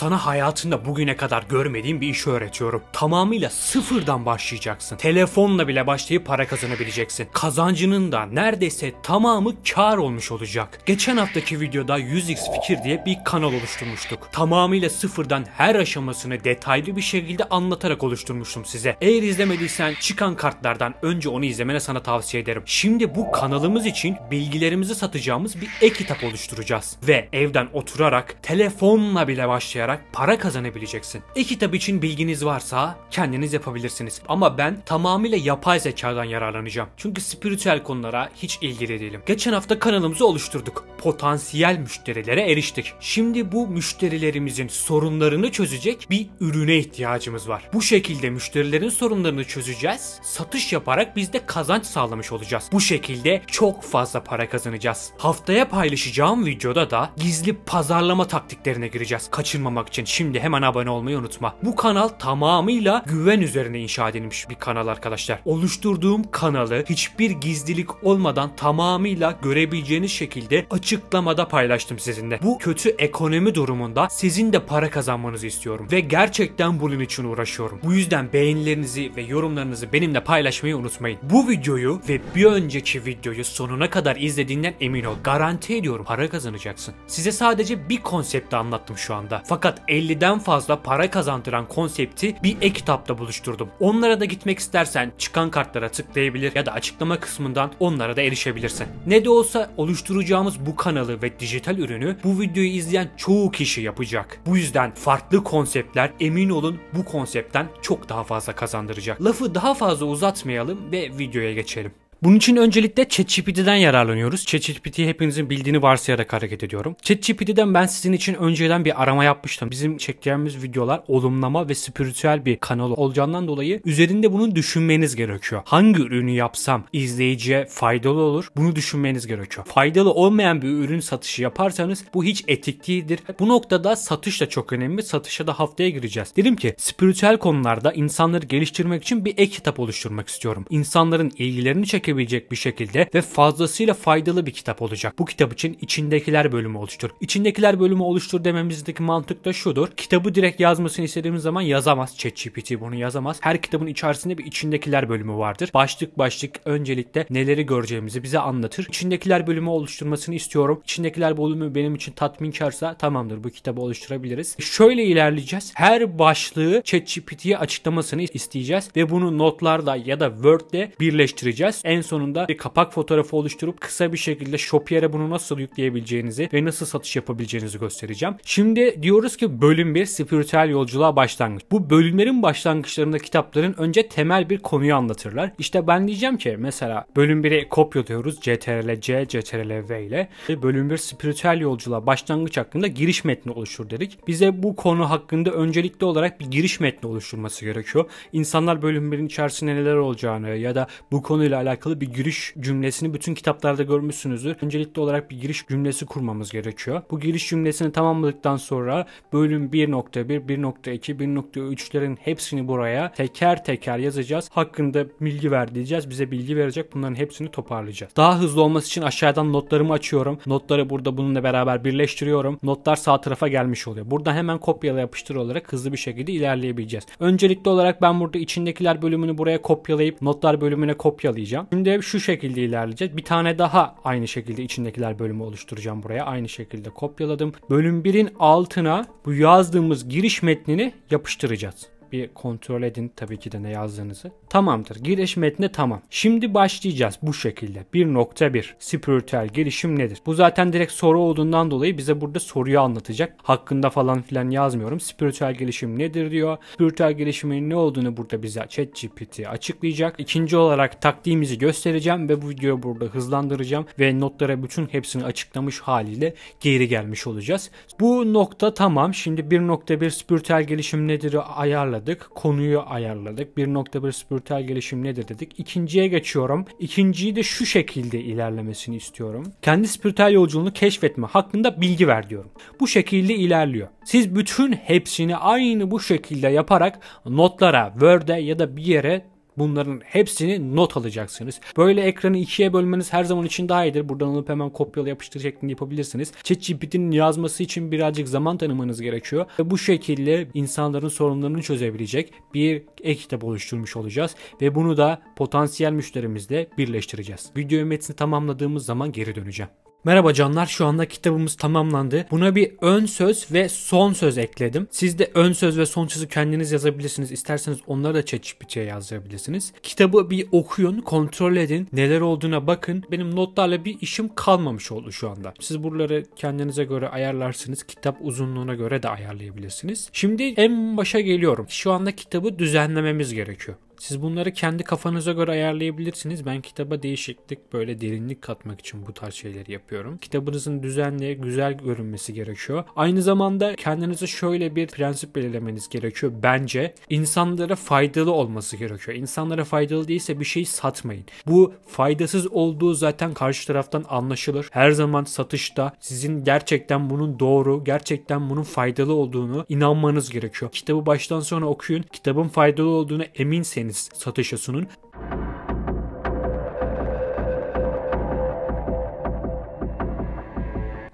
Sana hayatında bugüne kadar görmediğim bir iş öğretiyorum. Tamamıyla sıfırdan başlayacaksın. Telefonla bile başlayıp para kazanabileceksin. Kazancının da neredeyse tamamı kar olmuş olacak. Geçen haftaki videoda 100x fikir diye bir kanal oluşturmuştuk. Tamamıyla sıfırdan her aşamasını detaylı bir şekilde anlatarak oluşturmuştum size. Eğer izlemediysen çıkan kartlardan önce onu izlemene sana tavsiye ederim. Şimdi bu kanalımız için bilgilerimizi satacağımız bir e-kitap oluşturacağız. Ve evden oturarak telefonla bile başlayarak okuyarak para kazanabileceksin. E kitap için bilginiz varsa kendiniz yapabilirsiniz. Ama ben tamamıyla yapay zekadan yararlanacağım. Çünkü spiritüel konulara hiç ilgili değilim. Geçen hafta kanalımızı oluşturduk. Potansiyel müşterilere eriştik. Şimdi bu müşterilerimizin sorunlarını çözecek bir ürüne ihtiyacımız var. Bu şekilde müşterilerin sorunlarını çözeceğiz. Satış yaparak biz de kazanç sağlamış olacağız. Bu şekilde çok fazla para kazanacağız. Haftaya paylaşacağım videoda da gizli pazarlama taktiklerine gireceğiz. Kaçırmamız olmak için şimdi hemen abone olmayı unutma. Bu kanal tamamıyla güven üzerine inşa edilmiş bir kanal arkadaşlar. Oluşturduğum kanalı hiçbir gizlilik olmadan tamamıyla görebileceğiniz şekilde açıklamada paylaştım sizinle. Bu kötü ekonomi durumunda sizin de para kazanmanızı istiyorum ve gerçekten bunun için uğraşıyorum. Bu yüzden beğenilerinizi ve yorumlarınızı benimle paylaşmayı unutmayın. Bu videoyu ve bir önceki videoyu sonuna kadar izlediğinden emin ol. Garanti ediyorum para kazanacaksın. Size sadece bir konsepti anlattım şu anda. Fakat fakat 50'den fazla para kazandıran konsepti bir e-kitapta buluşturdum. Onlara da gitmek istersen çıkan kartlara tıklayabilir ya da açıklama kısmından onlara da erişebilirsin. Ne de olsa oluşturacağımız bu kanalı ve dijital ürünü bu videoyu izleyen çoğu kişi yapacak. Bu yüzden farklı konseptler emin olun bu konseptten çok daha fazla kazandıracak. Lafı daha fazla uzatmayalım ve videoya geçelim. Bunun için öncelikle ChatGPT'den yararlanıyoruz. ChatGPT hepinizin bildiğini varsayarak hareket ediyorum. ChatGPT'den ben sizin için önceden bir arama yapmıştım. Bizim çektiğimiz videolar olumlama ve spiritüel bir kanal olacağından dolayı üzerinde bunu düşünmeniz gerekiyor. Hangi ürünü yapsam izleyiciye faydalı olur? Bunu düşünmeniz gerekiyor. Faydalı olmayan bir ürün satışı yaparsanız bu hiç etik değildir. Bu noktada satış da çok önemli. Satışa da haftaya gireceğiz. Dedim ki spiritüel konularda insanları geliştirmek için bir ek kitap oluşturmak istiyorum. İnsanların ilgilerini çekebilecek etkilemeyecek bir şekilde ve fazlasıyla faydalı bir kitap olacak. Bu kitap için içindekiler bölümü oluştur. İçindekiler bölümü oluştur dememizdeki mantık da şudur. Kitabı direkt yazmasını istediğimiz zaman yazamaz. ChatGPT bunu yazamaz. Her kitabın içerisinde bir içindekiler bölümü vardır. Başlık başlık öncelikle neleri göreceğimizi bize anlatır. İçindekiler bölümü oluşturmasını istiyorum. İçindekiler bölümü benim için tatminkarsa tamamdır bu kitabı oluşturabiliriz. Şöyle ilerleyeceğiz. Her başlığı ChatGPT'ye açıklamasını isteyeceğiz ve bunu notlarla ya da Word'de birleştireceğiz. En en sonunda bir kapak fotoğrafı oluşturup kısa bir şekilde Shopier'e bunu nasıl yükleyebileceğinizi ve nasıl satış yapabileceğinizi göstereceğim. Şimdi diyoruz ki bölüm 1 spiritüel yolculuğa başlangıç. Bu bölümlerin başlangıçlarında kitapların önce temel bir konuyu anlatırlar. İşte ben diyeceğim ki mesela bölüm 1'i kopyalıyoruz CTRL C, CTRL V ile. Ve bölüm 1 spiritüel yolculuğa başlangıç hakkında giriş metni oluşur dedik. Bize bu konu hakkında öncelikli olarak bir giriş metni oluşturması gerekiyor. İnsanlar bölüm 1'in içerisinde neler olacağını ya da bu konuyla alakalı alakalı bir giriş cümlesini bütün kitaplarda görmüşsünüzdür. Öncelikli olarak bir giriş cümlesi kurmamız gerekiyor. Bu giriş cümlesini tamamladıktan sonra bölüm 1.1, 1.2, 1.3'lerin hepsini buraya teker teker yazacağız. Hakkında bilgi ver diyeceğiz. Bize bilgi verecek. Bunların hepsini toparlayacağız. Daha hızlı olması için aşağıdan notlarımı açıyorum. Notları burada bununla beraber birleştiriyorum. Notlar sağ tarafa gelmiş oluyor. Burada hemen kopyala yapıştır olarak hızlı bir şekilde ilerleyebileceğiz. Öncelikli olarak ben burada içindekiler bölümünü buraya kopyalayıp notlar bölümüne kopyalayacağım. Şimdi şu şekilde ilerleyeceğiz. Bir tane daha aynı şekilde içindekiler bölümü oluşturacağım buraya. Aynı şekilde kopyaladım. Bölüm 1'in altına bu yazdığımız giriş metnini yapıştıracağız bir kontrol edin tabii ki de ne yazdığınızı. Tamamdır. Giriş metni tamam. Şimdi başlayacağız bu şekilde. 1.1 Spiritüel gelişim nedir? Bu zaten direkt soru olduğundan dolayı bize burada soruyu anlatacak. Hakkında falan filan yazmıyorum. Spiritüel gelişim nedir diyor. Spiritüel gelişimin ne olduğunu burada bize ChatGPT açıklayacak. İkinci olarak taktiğimizi göstereceğim ve bu videoyu burada hızlandıracağım ve notlara bütün hepsini açıklamış haliyle geri gelmiş olacağız. Bu nokta tamam. Şimdi 1.1 spiritüel gelişim nedir ayarla ayarladık. Konuyu ayarladık. 1.1 spiritüel gelişim nedir dedik. İkinciye geçiyorum. İkinciyi de şu şekilde ilerlemesini istiyorum. Kendi spiritüel yolculuğunu keşfetme hakkında bilgi ver diyorum. Bu şekilde ilerliyor. Siz bütün hepsini aynı bu şekilde yaparak notlara, Word'e ya da bir yere Bunların hepsini not alacaksınız. Böyle ekranı ikiye bölmeniz her zaman için daha iyidir. Buradan alıp hemen kopyala yapıştır şeklinde yapabilirsiniz. ChatGPT'nin yazması için birazcık zaman tanımanız gerekiyor. Ve bu şekilde insanların sorunlarını çözebilecek bir e-kitap oluşturmuş olacağız. Ve bunu da potansiyel müşterimizle birleştireceğiz. Videoyu metni tamamladığımız zaman geri döneceğim. Merhaba canlar şu anda kitabımız tamamlandı. Buna bir ön söz ve son söz ekledim. Siz de ön söz ve son sözü kendiniz yazabilirsiniz. İsterseniz onları da ChatGPT'ye yazabilirsiniz. Kitabı bir okuyun, kontrol edin, neler olduğuna bakın. Benim notlarla bir işim kalmamış oldu şu anda. Siz buraları kendinize göre ayarlarsınız. Kitap uzunluğuna göre de ayarlayabilirsiniz. Şimdi en başa geliyorum. Şu anda kitabı düzenlememiz gerekiyor. Siz bunları kendi kafanıza göre ayarlayabilirsiniz. Ben kitaba değişiklik böyle derinlik katmak için bu tarz şeyleri yapıyorum. Kitabınızın düzenli, güzel görünmesi gerekiyor. Aynı zamanda kendinize şöyle bir prensip belirlemeniz gerekiyor bence. insanlara faydalı olması gerekiyor. İnsanlara faydalı değilse bir şey satmayın. Bu faydasız olduğu zaten karşı taraftan anlaşılır. Her zaman satışta sizin gerçekten bunun doğru, gerçekten bunun faydalı olduğunu inanmanız gerekiyor. Kitabı baştan sona okuyun. Kitabın faydalı olduğunu eminseniz isterseniz satışa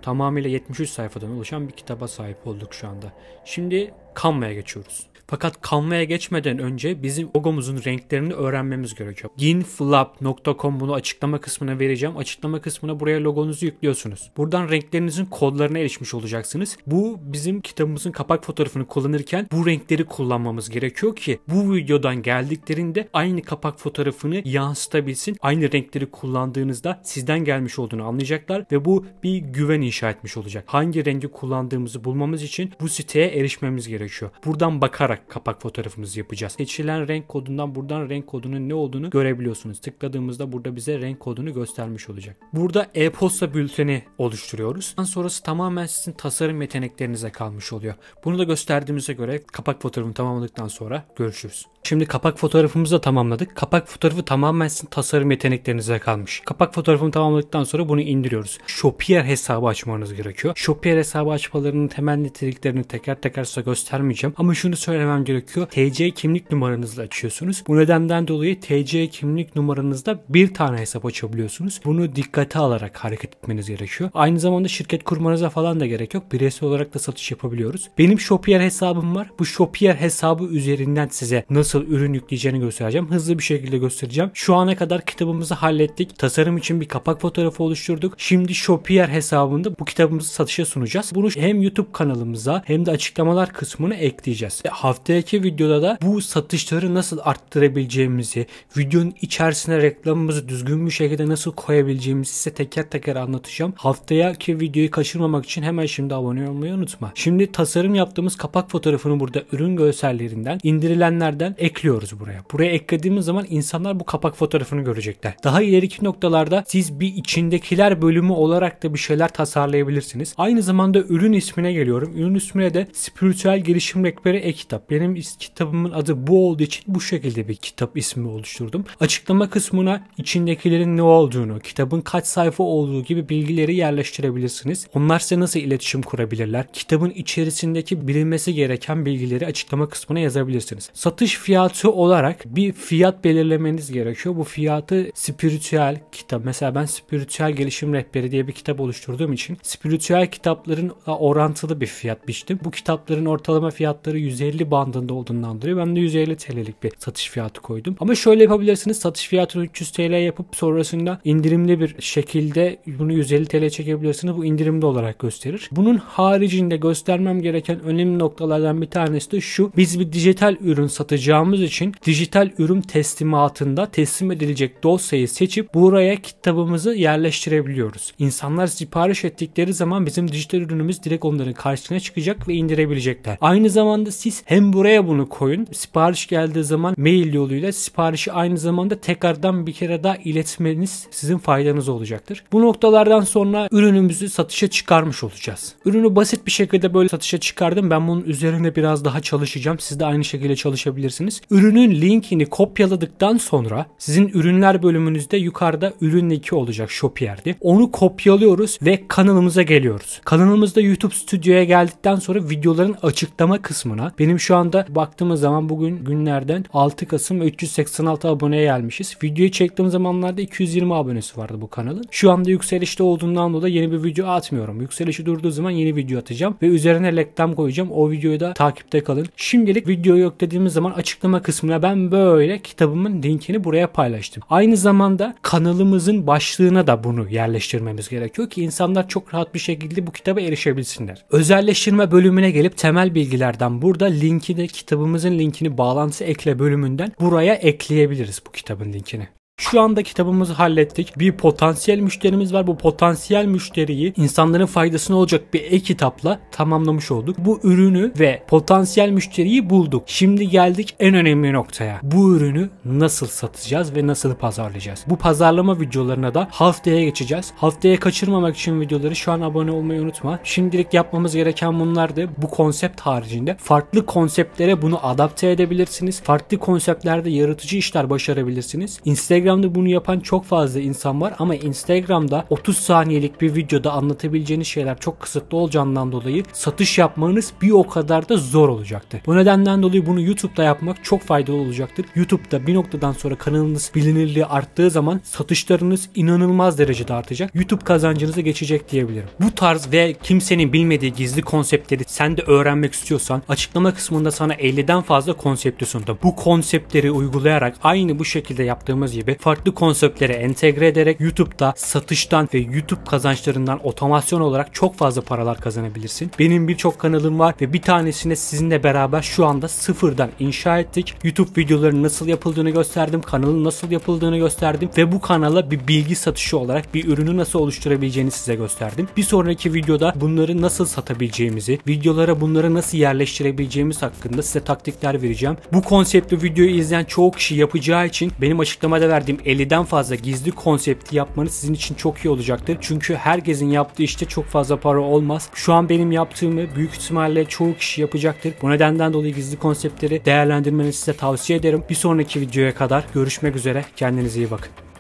Tamamıyla 73 sayfadan oluşan bir kitaba sahip olduk şu anda. Şimdi Canva'ya geçiyoruz. Fakat Canva'ya geçmeden önce bizim logomuzun renklerini öğrenmemiz gerekiyor. Ginflap.com bunu açıklama kısmına vereceğim. Açıklama kısmına buraya logonuzu yüklüyorsunuz. Buradan renklerinizin kodlarına erişmiş olacaksınız. Bu bizim kitabımızın kapak fotoğrafını kullanırken bu renkleri kullanmamız gerekiyor ki bu videodan geldiklerinde aynı kapak fotoğrafını yansıtabilsin. Aynı renkleri kullandığınızda sizden gelmiş olduğunu anlayacaklar ve bu bir güven inşa etmiş olacak. Hangi rengi kullandığımızı bulmamız için bu siteye erişmemiz gerekiyor gerekiyor. Buradan bakarak kapak fotoğrafımızı yapacağız. Seçilen renk kodundan buradan renk kodunun ne olduğunu görebiliyorsunuz. Tıkladığımızda burada bize renk kodunu göstermiş olacak. Burada e-posta bülteni oluşturuyoruz. Ondan sonrası tamamen sizin tasarım yeteneklerinize kalmış oluyor. Bunu da gösterdiğimize göre kapak fotoğrafını tamamladıktan sonra görüşürüz. Şimdi kapak fotoğrafımızı da tamamladık. Kapak fotoğrafı tamamen tasarım yeteneklerinize kalmış. Kapak fotoğrafını tamamladıktan sonra bunu indiriyoruz. Shopier hesabı açmanız gerekiyor. Shopier hesabı açmalarının temel niteliklerini teker teker size göstermeyeceğim. Ama şunu söylemem gerekiyor. TC kimlik numaranızla açıyorsunuz. Bu nedenden dolayı TC kimlik numaranızda bir tane hesap açabiliyorsunuz. Bunu dikkate alarak hareket etmeniz gerekiyor. Aynı zamanda şirket kurmanıza falan da gerek yok. Bireysel olarak da satış yapabiliyoruz. Benim Shopier hesabım var. Bu Shopier hesabı üzerinden size nasıl nasıl ürün yükleyeceğini göstereceğim. Hızlı bir şekilde göstereceğim. Şu ana kadar kitabımızı hallettik. Tasarım için bir kapak fotoğrafı oluşturduk. Şimdi Shopier hesabında bu kitabımızı satışa sunacağız. Bunu hem YouTube kanalımıza hem de açıklamalar kısmını ekleyeceğiz. Ve haftaki videoda da bu satışları nasıl arttırabileceğimizi, videonun içerisine reklamımızı düzgün bir şekilde nasıl koyabileceğimizi size teker teker anlatacağım. Haftaki videoyu kaçırmamak için hemen şimdi abone olmayı unutma. Şimdi tasarım yaptığımız kapak fotoğrafını burada ürün görsellerinden, indirilenlerden ekliyoruz buraya. Buraya eklediğimiz zaman insanlar bu kapak fotoğrafını görecekler. Daha ileriki noktalarda siz bir içindekiler bölümü olarak da bir şeyler tasarlayabilirsiniz. Aynı zamanda ürün ismine geliyorum. Ürün ismine de spiritüel gelişim rehberi e-kitap. Benim kitabımın adı bu olduğu için bu şekilde bir kitap ismi oluşturdum. Açıklama kısmına içindekilerin ne olduğunu, kitabın kaç sayfa olduğu gibi bilgileri yerleştirebilirsiniz. Onlar size nasıl iletişim kurabilirler? Kitabın içerisindeki bilinmesi gereken bilgileri açıklama kısmına yazabilirsiniz. Satış fiyatı fiyatı olarak bir fiyat belirlemeniz gerekiyor. Bu fiyatı spiritüel kitap. Mesela ben spiritüel gelişim rehberi diye bir kitap oluşturduğum için spiritüel kitapların orantılı bir fiyat biçtim. Bu kitapların ortalama fiyatları 150 bandında olduğundan dolayı ben de 150 TL'lik bir satış fiyatı koydum. Ama şöyle yapabilirsiniz. Satış fiyatını 300 TL yapıp sonrasında indirimli bir şekilde bunu 150 TL çekebilirsiniz. Bu indirimli olarak gösterir. Bunun haricinde göstermem gereken önemli noktalardan bir tanesi de şu. Biz bir dijital ürün satacağım yapacağımız için dijital ürün teslimatında teslim edilecek dosyayı seçip buraya kitabımızı yerleştirebiliyoruz. İnsanlar sipariş ettikleri zaman bizim dijital ürünümüz direkt onların karşısına çıkacak ve indirebilecekler. Aynı zamanda siz hem buraya bunu koyun. Sipariş geldiği zaman mail yoluyla siparişi aynı zamanda tekrardan bir kere daha iletmeniz sizin faydanız olacaktır. Bu noktalardan sonra ürünümüzü satışa çıkarmış olacağız. Ürünü basit bir şekilde böyle satışa çıkardım. Ben bunun üzerine biraz daha çalışacağım. Siz de aynı şekilde çalışabilirsiniz diyebileceğimiz ürünün linkini kopyaladıktan sonra sizin ürünler bölümünüzde yukarıda ürün linki olacak shop yerde Onu kopyalıyoruz ve kanalımıza geliyoruz. Kanalımızda YouTube Studio'ya geldikten sonra videoların açıklama kısmına benim şu anda baktığımız zaman bugün günlerden 6 Kasım ve 386 aboneye gelmişiz. Videoyu çektiğim zamanlarda 220 abonesi vardı bu kanalın. Şu anda yükselişte olduğundan dolayı yeni bir video atmıyorum. Yükselişi durduğu zaman yeni video atacağım ve üzerine reklam koyacağım. O videoyu da takipte kalın. Şimdilik video yok dediğimiz zaman açık açıklama kısmına ben böyle kitabımın linkini buraya paylaştım. Aynı zamanda kanalımızın başlığına da bunu yerleştirmemiz gerekiyor ki insanlar çok rahat bir şekilde bu kitaba erişebilsinler. Özelleştirme bölümüne gelip temel bilgilerden burada linki de kitabımızın linkini bağlantısı ekle bölümünden buraya ekleyebiliriz bu kitabın linkini. Şu anda kitabımızı hallettik. Bir potansiyel müşterimiz var. Bu potansiyel müşteriyi insanların faydasına olacak bir e-kitapla tamamlamış olduk. Bu ürünü ve potansiyel müşteriyi bulduk. Şimdi geldik en önemli noktaya. Bu ürünü nasıl satacağız ve nasıl pazarlayacağız? Bu pazarlama videolarına da haftaya geçeceğiz. Haftaya kaçırmamak için videoları şu an abone olmayı unutma. Şimdilik yapmamız gereken bunlardı. Bu konsept haricinde farklı konseptlere bunu adapte edebilirsiniz. Farklı konseptlerde yaratıcı işler başarabilirsiniz. Instagram anda bunu yapan çok fazla insan var ama Instagram'da 30 saniyelik bir videoda anlatabileceğiniz şeyler çok kısıtlı olacağından dolayı satış yapmanız bir o kadar da zor olacaktır. Bu nedenden dolayı bunu YouTube'da yapmak çok faydalı olacaktır. YouTube'da bir noktadan sonra kanalınız bilinirliği arttığı zaman satışlarınız inanılmaz derecede artacak. YouTube kazancınıza geçecek diyebilirim. Bu tarz ve kimsenin bilmediği gizli konseptleri sen de öğrenmek istiyorsan açıklama kısmında sana 50'den fazla konsepti sundum. Bu konseptleri uygulayarak aynı bu şekilde yaptığımız gibi farklı konseptlere entegre ederek YouTube'da satıştan ve YouTube kazançlarından otomasyon olarak çok fazla paralar kazanabilirsin. Benim birçok kanalım var ve bir tanesini sizinle beraber şu anda sıfırdan inşa ettik. YouTube videolarının nasıl yapıldığını gösterdim, kanalın nasıl yapıldığını gösterdim ve bu kanala bir bilgi satışı olarak bir ürünü nasıl oluşturabileceğini size gösterdim. Bir sonraki videoda bunları nasıl satabileceğimizi, videolara bunları nasıl yerleştirebileceğimiz hakkında size taktikler vereceğim. Bu konseptli videoyu izleyen çoğu kişi yapacağı için benim açıklamada verdiğim verdiğim 50'den fazla gizli konsepti yapmanız sizin için çok iyi olacaktır. Çünkü herkesin yaptığı işte çok fazla para olmaz. Şu an benim yaptığımı büyük ihtimalle çoğu kişi yapacaktır. Bu nedenden dolayı gizli konseptleri değerlendirmenizi size tavsiye ederim. Bir sonraki videoya kadar görüşmek üzere. Kendinize iyi bakın.